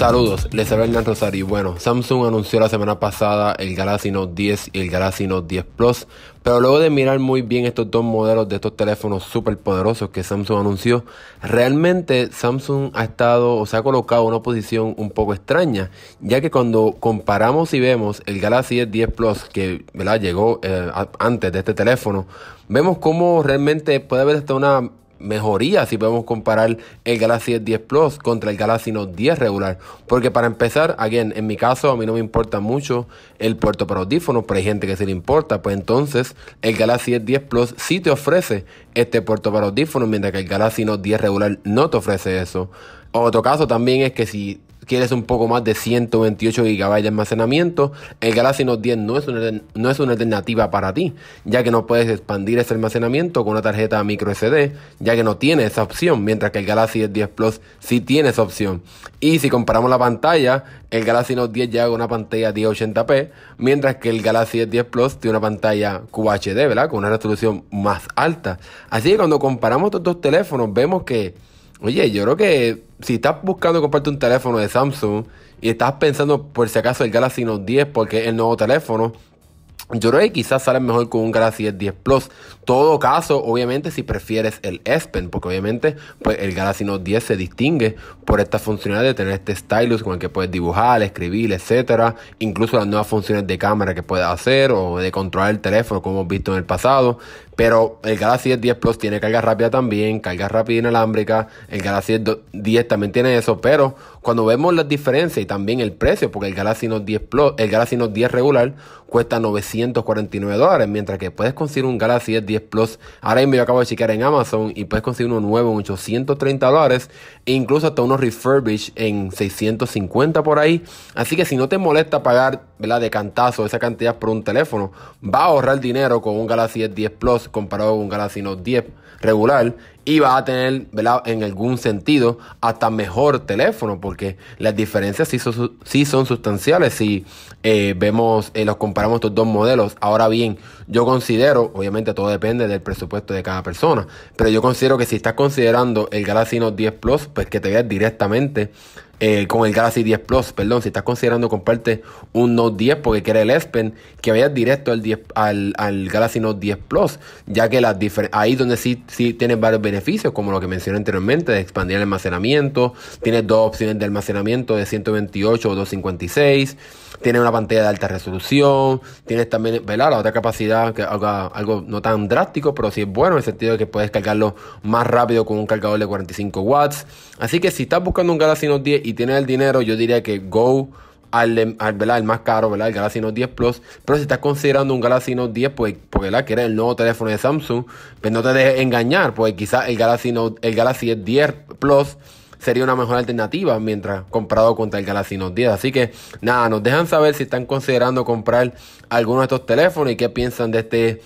Saludos, les habla Hernán Rosario. Bueno, Samsung anunció la semana pasada el Galaxy Note 10 y el Galaxy Note 10 Plus, pero luego de mirar muy bien estos dos modelos de estos teléfonos súper poderosos que Samsung anunció, realmente Samsung ha estado o se ha colocado en una posición un poco extraña, ya que cuando comparamos y vemos el Galaxy S10 Plus que llegó eh, antes de este teléfono, vemos cómo realmente puede haber hasta una mejoría si podemos comparar el Galaxy S10 Plus contra el Galaxy Note 10 regular. Porque para empezar, alguien en mi caso a mí no me importa mucho el puerto para audífonos, pero hay gente que se le importa. Pues entonces el Galaxy S10 Plus sí te ofrece este puerto para audífonos, mientras que el Galaxy Note 10 regular no te ofrece eso. Otro caso también es que si quieres un poco más de 128 GB de almacenamiento, el Galaxy Note 10 no es, una, no es una alternativa para ti, ya que no puedes expandir ese almacenamiento con una tarjeta micro SD, ya que no tiene esa opción, mientras que el Galaxy S10 Plus sí tiene esa opción. Y si comparamos la pantalla, el Galaxy Note 10 llega con una pantalla 1080p, mientras que el Galaxy S10 Plus tiene una pantalla QHD, ¿verdad? Con una resolución más alta. Así que cuando comparamos estos dos teléfonos, vemos que Oye, yo creo que si estás buscando comprarte un teléfono de Samsung y estás pensando por si acaso el Galaxy Note 10 porque es el nuevo teléfono, yo creo que quizás sale mejor con un Galaxy S10 Plus. Todo caso, obviamente, si prefieres el S Pen, porque obviamente pues, el Galaxy Note 10 se distingue por estas funcionalidad de tener este stylus con el que puedes dibujar, escribir, etcétera. Incluso las nuevas funciones de cámara que puedes hacer o de controlar el teléfono, como hemos visto en el pasado. Pero el Galaxy S10 Plus tiene carga rápida también, carga rápida inalámbrica. El Galaxy S10 también tiene eso, pero cuando vemos las diferencias y también el precio, porque el Galaxy Note 10 Plus, el Galaxy Note 10 regular cuesta 900 149 dólares, mientras que puedes conseguir un Galaxy S10 Plus. Ahora mismo yo acabo de chequear en Amazon y puedes conseguir uno nuevo en 830 dólares, e incluso hasta unos refurbished en 650 por ahí. Así que si no te molesta pagar la de cantazo esa cantidad por un teléfono, va a ahorrar dinero con un Galaxy S10 Plus comparado con un Galaxy Note 10 regular y vas a tener, ¿verdad? En algún sentido, hasta mejor teléfono, porque las diferencias sí son, sustanciales si eh, vemos, eh, los comparamos estos dos modelos. Ahora bien, yo considero, obviamente todo depende del presupuesto de cada persona, pero yo considero que si estás considerando el Galaxy Note 10 Plus, pues que te veas directamente eh, con el Galaxy 10 Plus, perdón, si estás considerando comprarte un Note 10 porque quieres el S Pen, que vayas directo al, 10, al, Galaxy Note 10 Plus, ya que las ahí donde sí, sí tienes varios beneficios, como lo que mencioné anteriormente, de expandir el almacenamiento, tienes dos opciones de almacenamiento de 128 o 256, tienes una pantalla de alta resolución, tienes también, ¿verdad? La otra capacidad, que haga algo no tan drástico, pero sí es bueno en el sentido de que puedes cargarlo más rápido con un cargador de 45 watts. Así que si estás buscando un Galaxy Note 10 y y tienes el dinero, yo diría que go al, al, más caro, ¿verdad? El Galaxy Note 10 Plus. Pero si estás considerando un Galaxy Note 10, pues, porque la que era el nuevo teléfono de Samsung, pero pues, no te dejes engañar, pues quizás el Galaxy Note, el Galaxy 10 Plus sería una mejor alternativa mientras comprado contra el Galaxy Note 10. Así que nada, nos dejan saber si están considerando comprar alguno de estos teléfonos y qué piensan de este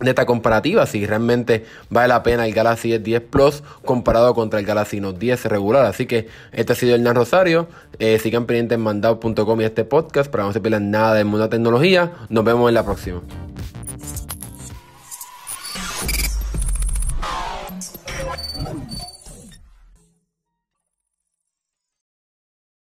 de esta comparativa, si realmente vale la pena el Galaxy S10 Plus comparado contra el Galaxy Note 10 regular. Así que este ha sido el Nan Rosario. Eh, sigan pendientes en mandado.com y este podcast para no se pierdan nada del mundo de tecnología. Nos vemos en la próxima.